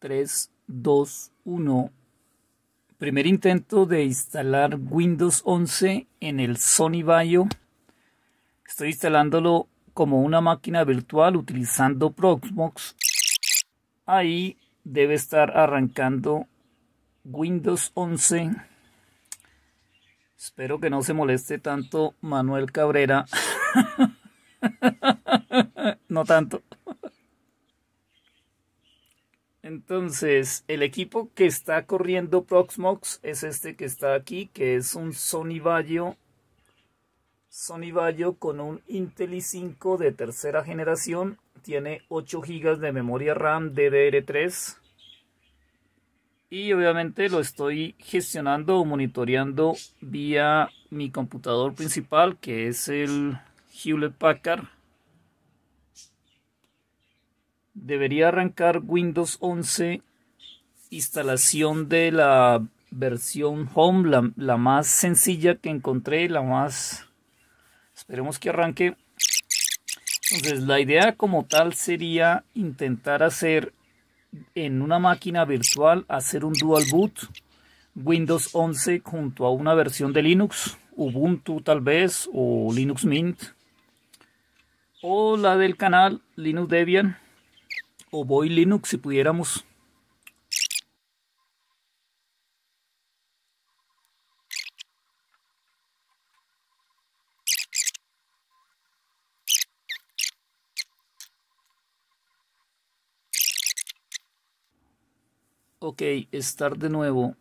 3, 2, 1. Primer intento de instalar Windows 11 en el Sony Vaio. Estoy instalándolo como una máquina virtual utilizando Proxmox. Ahí debe estar arrancando Windows 11. Espero que no se moleste tanto Manuel Cabrera. no tanto. Entonces, el equipo que está corriendo Proxmox es este que está aquí, que es un Sony Vaio, Sony Vaio con un Intel i5 de tercera generación. Tiene 8 GB de memoria RAM DDR3. Y obviamente lo estoy gestionando o monitoreando vía mi computador principal, que es el Hewlett Packard debería arrancar Windows 11 instalación de la versión home la, más sencilla que encontré la más esperemos que arranque entonces la idea como tal sería intentar hacer en una máquina virtual hacer un dual boot Windows 11 junto a una versión de Linux Ubuntu tal vez o Linux Mint o la del canal Linux Debian o Boy Linux si pudiéramos. Ok, estar de nuevo.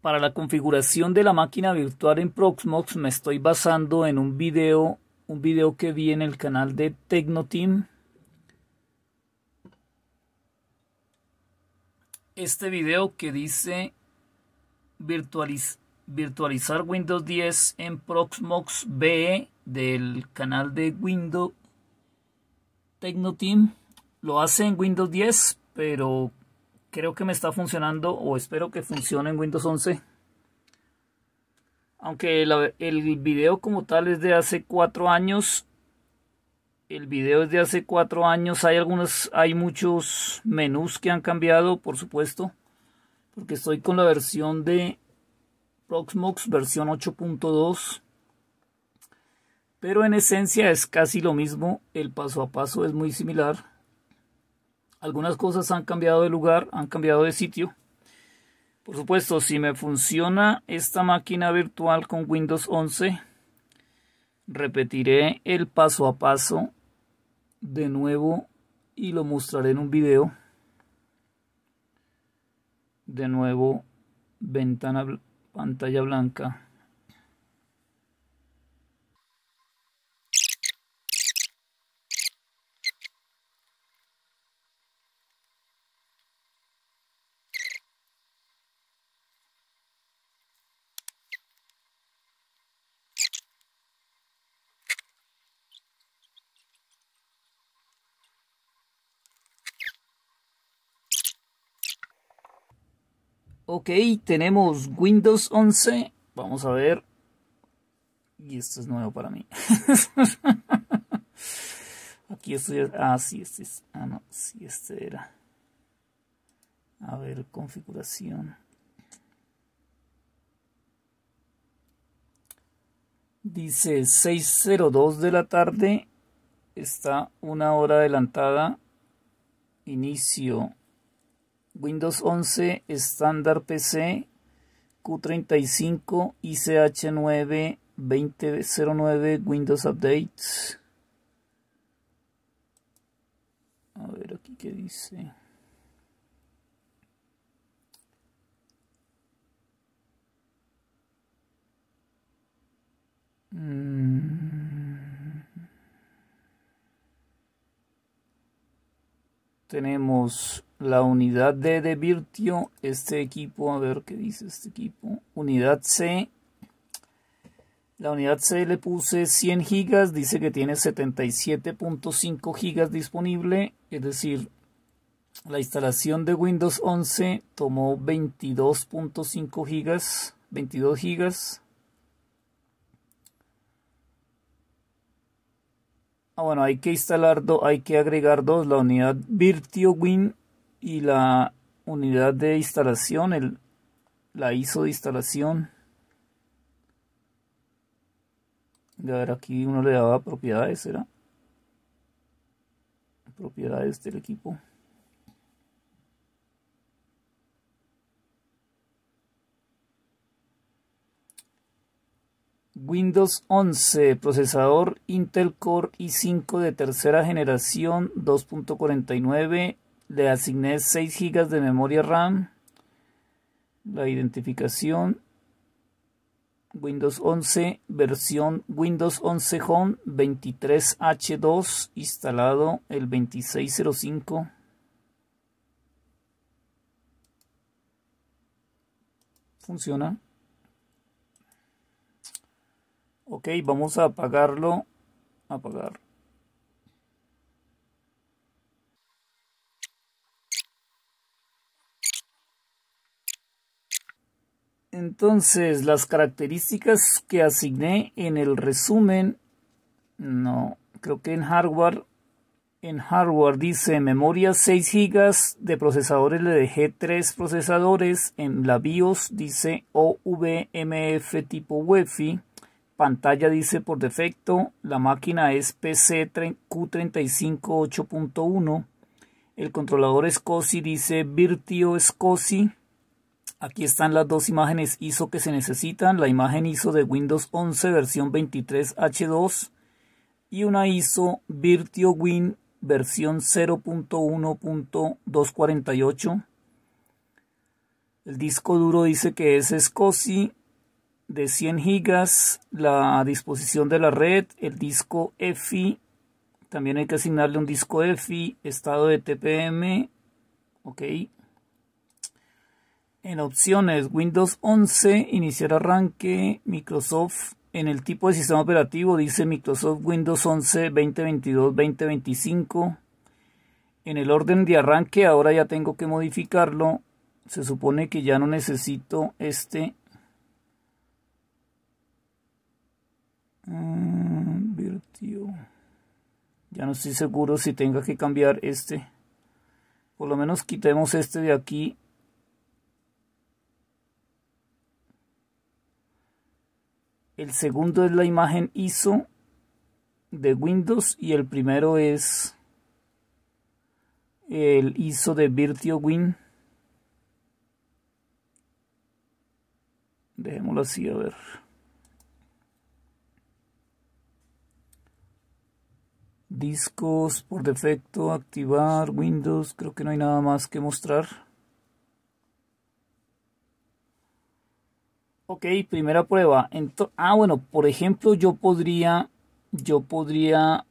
Para la configuración de la máquina virtual en Proxmox me estoy basando en un video, un video que vi en el canal de Tecnoteam este video que dice virtualizar Windows 10 en Proxmox VE del canal de Windows Team Lo hace en Windows 10, pero creo que me está funcionando o espero que funcione en Windows 11. Aunque el, video como tal es de hace cuatro años el video es de hace cuatro años. Hay algunos, hay muchos menús que han cambiado, por supuesto, porque estoy con la versión de Proxmox, versión 8.2. Pero en esencia es casi lo mismo, el paso a paso es muy similar. Algunas cosas han cambiado de lugar, han cambiado de sitio. Por supuesto, si me funciona esta máquina virtual con Windows 11, Repetiré el paso a paso de nuevo y lo mostraré en un video. De nuevo, ventana, pantalla blanca. Ok, tenemos Windows 11. Vamos a ver. Y esto es nuevo para mí. Aquí estoy. Ah, sí, este es. Ah, no, sí, este era. A ver, configuración. Dice 6.02 de la tarde. Está una hora adelantada. Inicio Windows 11 estándar PC Q35 ICH9 2009 Windows Updates. A ver aquí qué dice. Mm. Tenemos la unidad D de Virtio, este equipo, a ver qué dice este equipo, unidad C, la unidad C le puse 100 gigas, dice que tiene 77.5 gigas disponible, es decir, la instalación de Windows 11 tomó 22.5 gigas, 22 gigas. Ah, bueno, hay que instalar, hay que agregar dos, la unidad virtio win y la unidad de instalación, el, la ISO de instalación. a ver, aquí uno le daba propiedades, ¿era? Propiedades del equipo. Windows 11, procesador Intel Core i5 de tercera generación, 2.49 le asigné 6 GB de memoria RAM. La identificación. Windows 11, versión Windows 11 Home 23H2, instalado el 2605. Funciona. Ok, vamos a apagarlo. Apagarlo. Entonces, las características que asigné en el resumen, no, creo que en hardware, en hardware dice memoria 6 GB de procesadores, le dejé 3 procesadores, en la BIOS dice OVMF tipo UEFI, pantalla dice por defecto, la máquina es PC Q35 el controlador SCSI dice Virtio SCSI, Aquí están las dos imágenes ISO que se necesitan, la imagen ISO de Windows 11 versión 23H2 y una ISO Virtio Win versión 0.1.248. El disco duro dice que es SCSI de 100 GB, la disposición de la red, el disco EFI, también hay que asignarle un disco EFI, estado de TPM, ok. En opciones, Windows 11, iniciar arranque, Microsoft. En el tipo de sistema operativo dice Microsoft Windows 11 2022-2025. En el orden de arranque, ahora ya tengo que modificarlo. Se supone que ya no necesito este. Mm, ya no estoy seguro si tenga que cambiar este. Por lo menos quitemos este de aquí El segundo es la imagen ISO de Windows y el primero es el ISO de Win. Dejémoslo así, a ver. Discos por defecto, activar Windows, creo que no hay nada más que mostrar. Ok, primera prueba. ah, bueno, por ejemplo, yo podría, yo podría,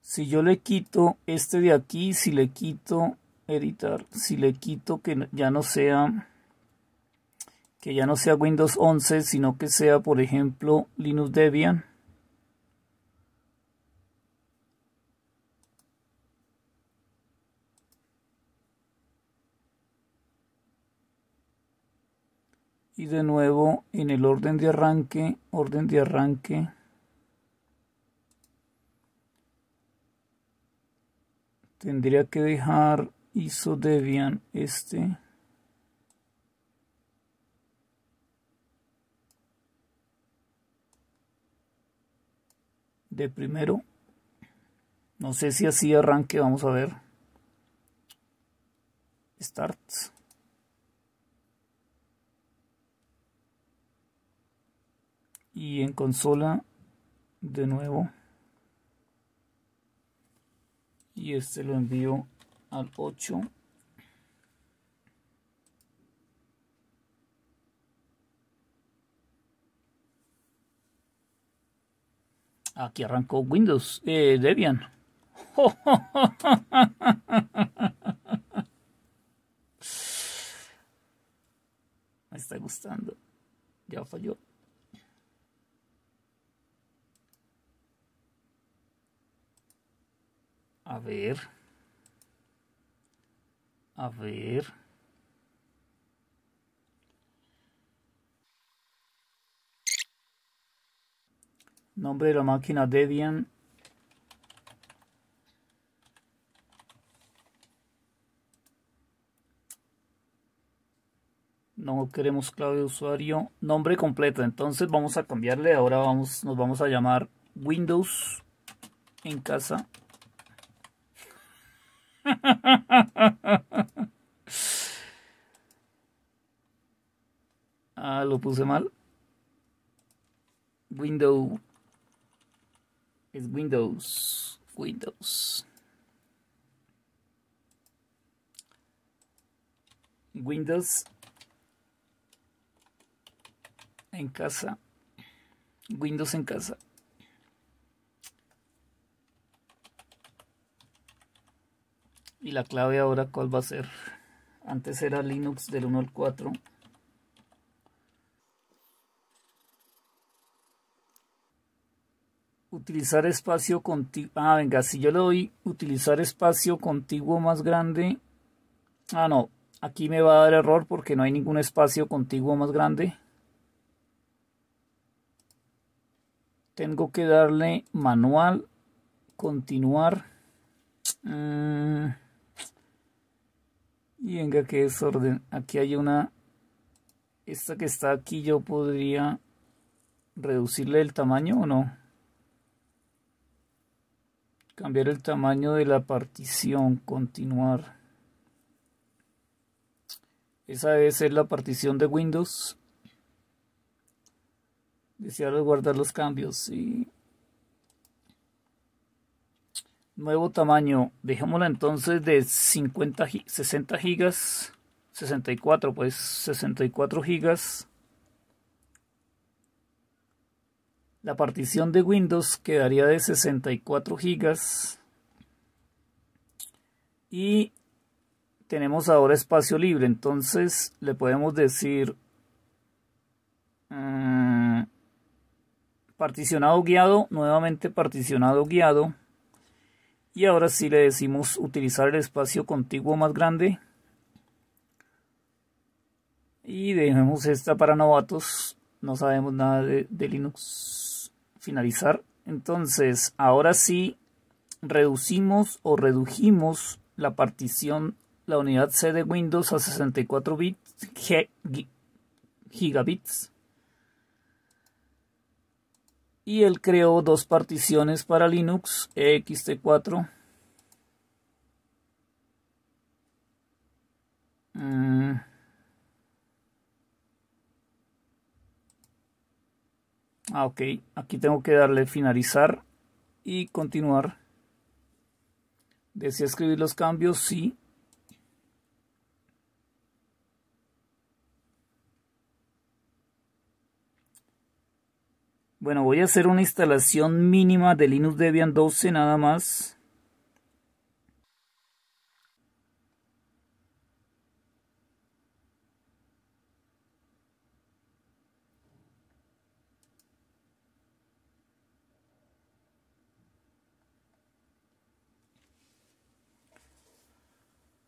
si yo le quito este de aquí, si le quito editar, si le quito que ya no sea, que ya no sea Windows 11, sino que sea, por ejemplo, Linux Debian. de nuevo en el orden de arranque, orden de arranque. Tendría que dejar ISO Debian este. De primero. No sé si así arranque, vamos a ver. Starts. y en consola de nuevo y este lo envío al 8 aquí arrancó Windows eh, Debian me está gustando ya falló A ver. A ver. Nombre de la máquina Debian. No queremos clave de usuario. Nombre completo. Entonces vamos a cambiarle. Ahora vamos, nos vamos a llamar Windows en casa ah, lo puse mal. Window. Es Windows. Windows. Windows en casa. Windows en casa. Y la clave ahora, ¿cuál va a ser? Antes era Linux del 1 al 4. Utilizar espacio contiguo. Ah, venga, si yo le doy utilizar espacio contiguo más grande. Ah, no. Aquí me va a dar error porque no hay ningún espacio contiguo más grande. Tengo que darle manual, continuar. Mm, y venga, qué desorden. Aquí hay una... Esta que está aquí yo podría reducirle el tamaño o no. Cambiar el tamaño de la partición. Continuar. Esa es ser la partición de Windows. Desear guardar los cambios. Y... Nuevo tamaño, dejémosla entonces de 50, 60 gigas, 64 pues, 64 gigas. La partición de Windows quedaría de 64 gigas. Y tenemos ahora espacio libre, entonces le podemos decir mm, particionado guiado, nuevamente particionado guiado y ahora sí le decimos utilizar el espacio contiguo más grande y dejemos esta para novatos no sabemos nada de, Linux finalizar entonces ahora sí reducimos o redujimos la partición la unidad C de Windows a 64 bits, gigabits y él creó dos particiones para Linux, ext4 mm. ah, ok, aquí tengo que darle finalizar y continuar. decía escribir los cambios? Sí. Bueno, voy a hacer una instalación mínima de Linux Debian 12 nada más.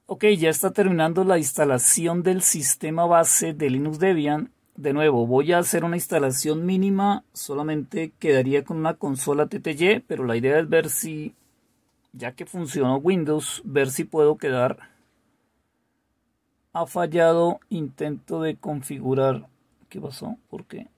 Ok, ya está terminando la instalación del sistema base de Linux Debian de nuevo, voy a hacer una instalación mínima, solamente quedaría con una consola TTY, pero la idea es ver si, ya que funcionó Windows, ver si puedo quedar. Ha fallado intento de configurar. ¿Qué pasó? ¿Por qué?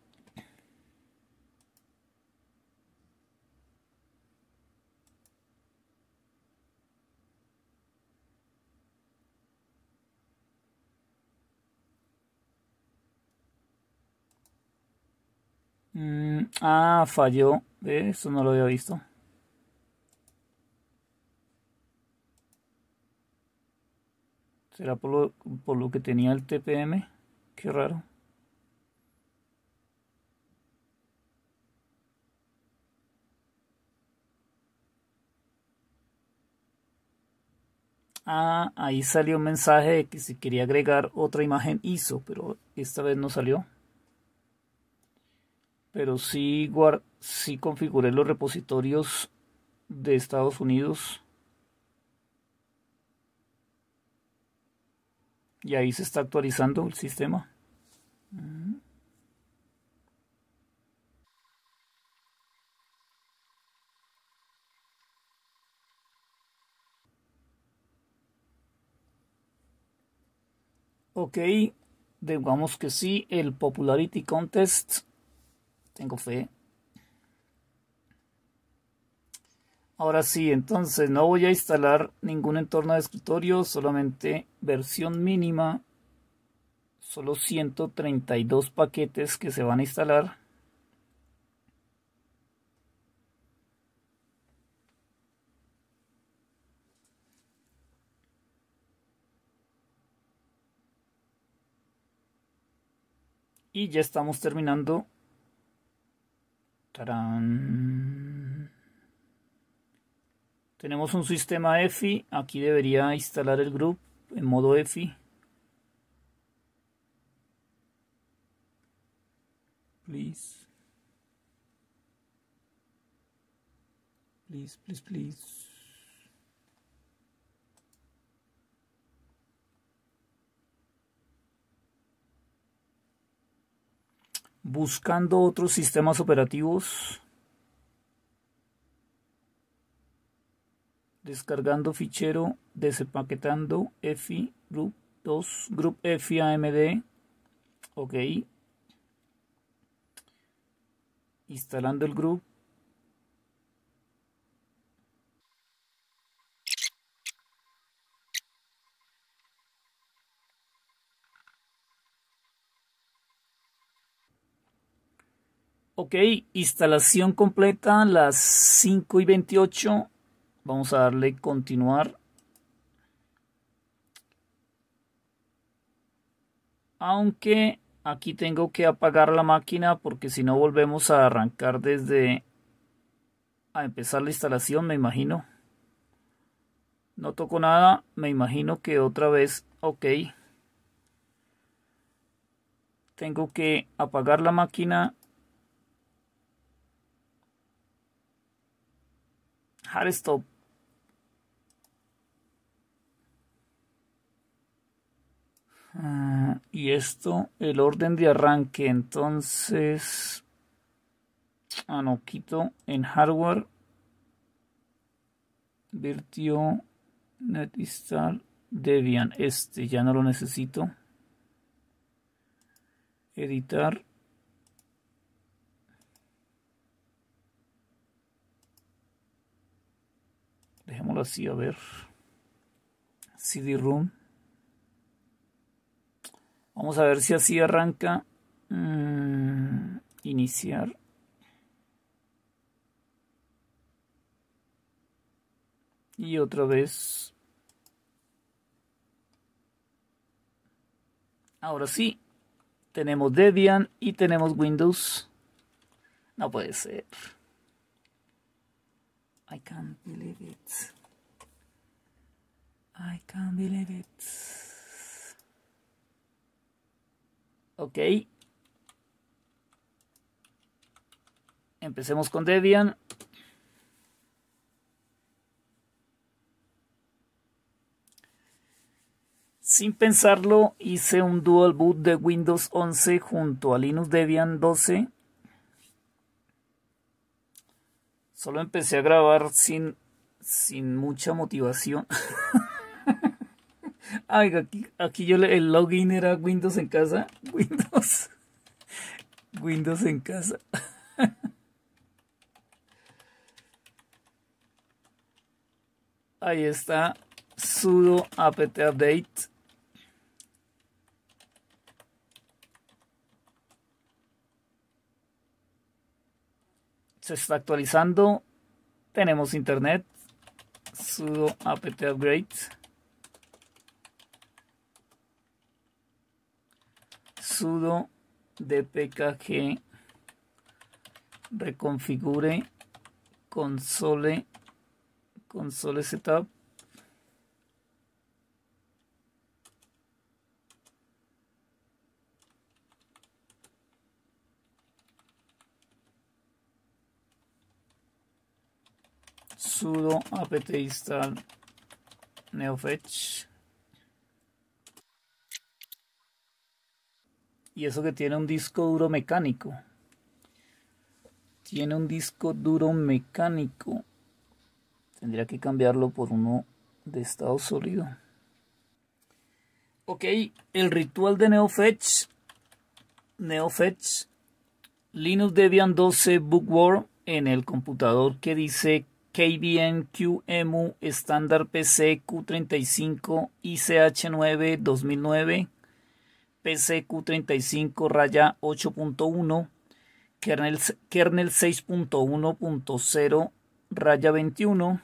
Mm, ah, falló. Esto eso no lo había visto. ¿Será por lo, por lo que tenía el TPM? Qué raro. Ah, ahí salió un mensaje de que se quería agregar otra imagen ISO, pero esta vez no salió pero sí, sí configuré los repositorios de Estados Unidos. Y ahí se está actualizando el sistema. Ok, digamos que sí, el Popularity Contest tengo fe. Ahora sí, entonces no voy a instalar ningún entorno de escritorio, solamente versión mínima, solo 132 paquetes que se van a instalar. Y ya estamos terminando tenemos un sistema EFI. Aquí debería instalar el group en modo EFI. Please, please, please. buscando otros sistemas operativos, descargando fichero, desempaquetando EFI Group 2, Group EFI AMD, ok, instalando el Group Ok, instalación completa las 5 y 28. Vamos a darle continuar. Aunque aquí tengo que apagar la máquina porque si no volvemos a arrancar desde a empezar la instalación, me imagino. No toco nada, me imagino que otra vez, ok. Tengo que apagar la máquina esto ah, y esto, el orden de arranque, entonces... Ah, no, quito en hardware. Virtio install Debian. Este ya no lo necesito. Editar. ahora sí, a ver. CD-ROOM. Vamos a ver si así arranca. Mm, iniciar. Y otra vez. Ahora sí. Tenemos Debian y tenemos Windows. No puede ser. I can't believe it. I can't believe it. Ok. Empecemos con Debian. Sin pensarlo, hice un dual boot de Windows 11 junto a Linux Debian 12. Solo empecé a grabar sin, sin mucha motivación. Ay, aquí, aquí yo el login era Windows en casa. Windows. Windows en casa. Ahí está sudo apt update. Se está actualizando. Tenemos internet. sudo apt upgrade. sudo dpkg reconfigure console console setup sudo apt install neofetch Y eso que tiene un disco duro mecánico. Tiene un disco duro mecánico. Tendría que cambiarlo por uno de estado sólido. Ok, el ritual de NeoFetch. NeoFetch. Linux Debian 12 Bookworm en el computador que dice KBN QEMU estándar PC Q35 ICH9 2009 PCQ35 raya 8.1, kernel, kernel 6.1.0 raya 21,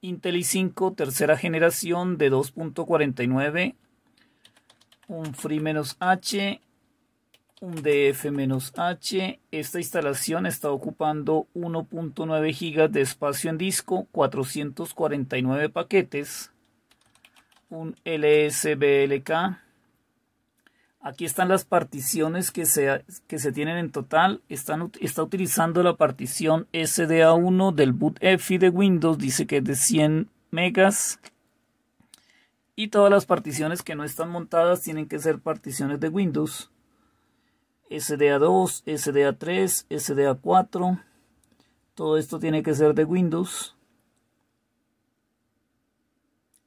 Intel i5 tercera generación de 2.49, un Free-H, un DF-H. Esta instalación está ocupando 1.9 GB de espacio en disco, 449 paquetes, un LSBLK, Aquí están las particiones que se, que se tienen en total. está utilizando la partición SDA1 del boot EFI de Windows. Dice que es de 100 megas. Y todas las particiones que no están montadas tienen que ser particiones de Windows. SDA2, SDA3, SDA4. Todo esto tiene que ser de Windows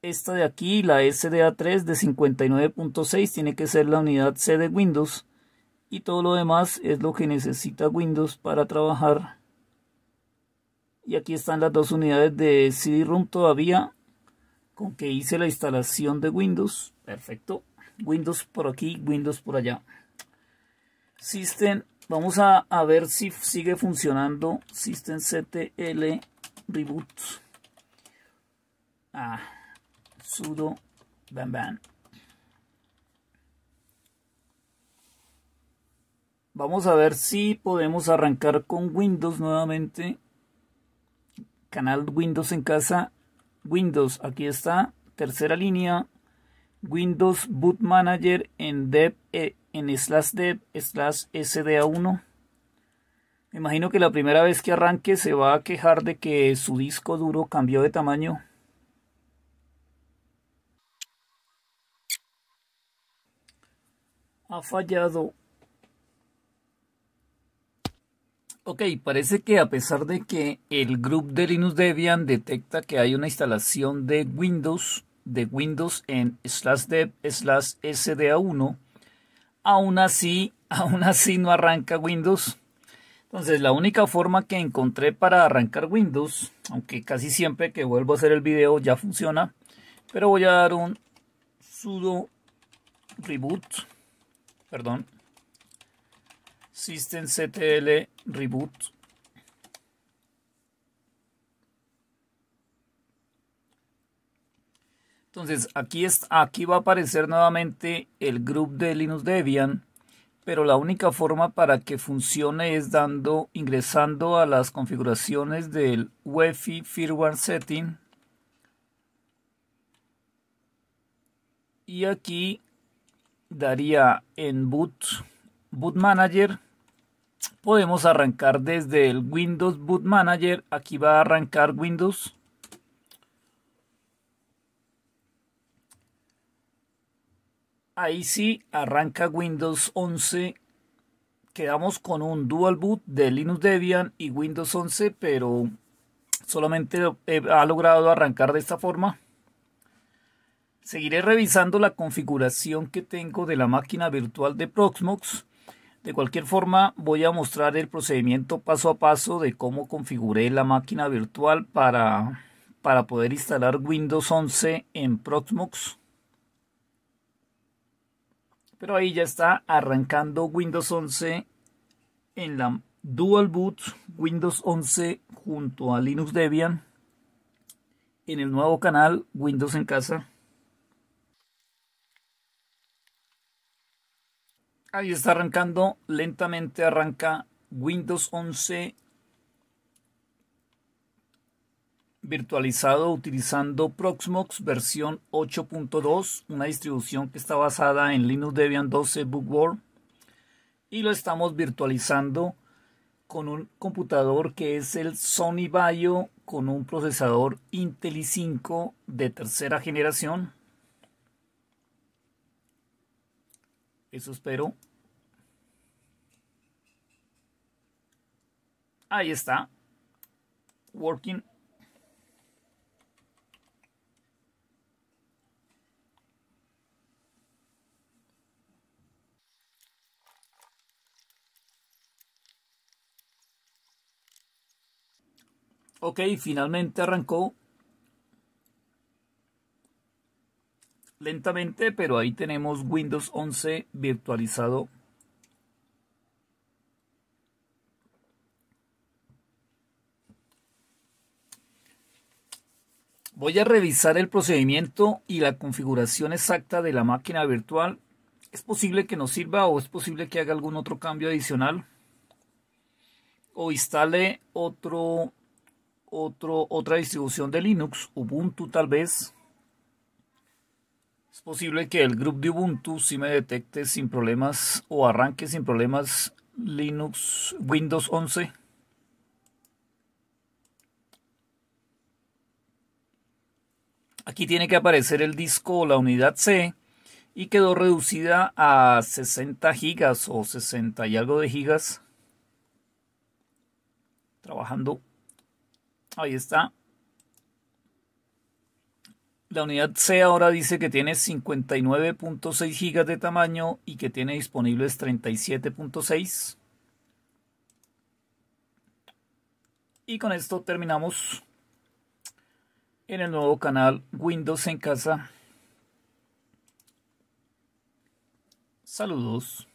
esta de aquí, la SDA3 de 59.6 tiene que ser la unidad C de Windows y todo lo demás es lo que necesita Windows para trabajar. Y aquí están las dos unidades de CD-ROOM todavía con que hice la instalación de Windows. Perfecto. Windows por aquí, Windows por allá. System, vamos a, a ver si sigue funcionando. System CTL Reboot. Ah, Vamos a ver si podemos arrancar con Windows nuevamente. Canal Windows en casa. Windows, aquí está. Tercera línea. Windows Boot Manager en dev eh, en slash dev slash sda1. Me imagino que la primera vez que arranque se va a quejar de que su disco duro cambió de tamaño. ha fallado. Ok, parece que a pesar de que el grupo de Linux Debian detecta que hay una instalación de Windows, de Windows en slash dev slash sda1, aún así, aún así no arranca Windows. Entonces la única forma que encontré para arrancar Windows, aunque casi siempre que vuelvo a hacer el video ya funciona, pero voy a dar un sudo reboot perdón, systemctl reboot. Entonces aquí, es, aquí va a aparecer nuevamente el group de Linux Debian, pero la única forma para que funcione es dando, ingresando a las configuraciones del UEFI Firmware Setting. Y aquí daría en Boot, Boot Manager. Podemos arrancar desde el Windows Boot Manager. Aquí va a arrancar Windows. Ahí sí arranca Windows 11. Quedamos con un dual boot de Linux Debian y Windows 11, pero solamente eh, ha logrado arrancar de esta forma. Seguiré revisando la configuración que tengo de la máquina virtual de Proxmox. De cualquier forma, voy a mostrar el procedimiento paso a paso de cómo configuré la máquina virtual para, para poder instalar Windows 11 en Proxmox. Pero ahí ya está arrancando Windows 11 en la Dual Boot Windows 11 junto a Linux Debian en el nuevo canal Windows en casa. Ahí está arrancando, lentamente arranca Windows 11 virtualizado utilizando Proxmox versión 8.2, una distribución que está basada en Linux Debian 12 Bookworm y lo estamos virtualizando con un computador que es el Sony Vaio con un procesador Intel i5 de tercera generación Eso espero. Ahí está. Working. Ok, finalmente arrancó pero ahí tenemos Windows 11 virtualizado. Voy a revisar el procedimiento y la configuración exacta de la máquina virtual. Es posible que nos sirva o es posible que haga algún otro cambio adicional o instale otro, otro, otra distribución de Linux, Ubuntu tal vez, es posible que el grupo de Ubuntu sí me detecte sin problemas o arranque sin problemas Linux Windows 11. Aquí tiene que aparecer el disco o la unidad C y quedó reducida a 60 gigas o 60 y algo de gigas. Trabajando. Ahí está. La unidad C ahora dice que tiene 59.6 gigas de tamaño y que tiene disponibles 37.6. Y con esto terminamos en el nuevo canal Windows en casa. Saludos.